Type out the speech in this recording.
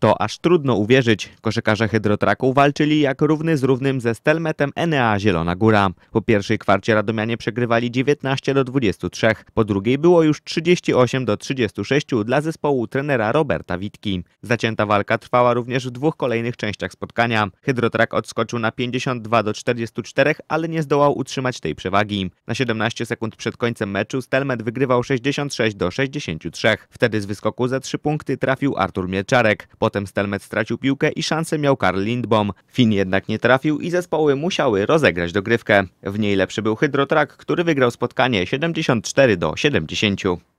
to aż trudno uwierzyć. Koszykarze Hydrotraku walczyli jak równy z równym ze Stelmetem Enea Zielona Góra. Po pierwszej kwarcie Radomianie przegrywali 19 do 23, po drugiej było już 38 do 36 dla zespołu trenera Roberta Witki. Zacięta walka trwała również w dwóch kolejnych częściach spotkania. Hydrotrak odskoczył na 52 do 44, ale nie zdołał utrzymać tej przewagi. Na 17 sekund przed końcem meczu Stelmet wygrywał 66 do 63. Wtedy z wyskoku za 3 punkty trafił Artur Mieczarek. Po Potem Stelmet stracił piłkę i szansę miał Karl Lindbom. Fin jednak nie trafił i zespoły musiały rozegrać dogrywkę. W niej lepszy był Hydrotrak, który wygrał spotkanie 74 do 70.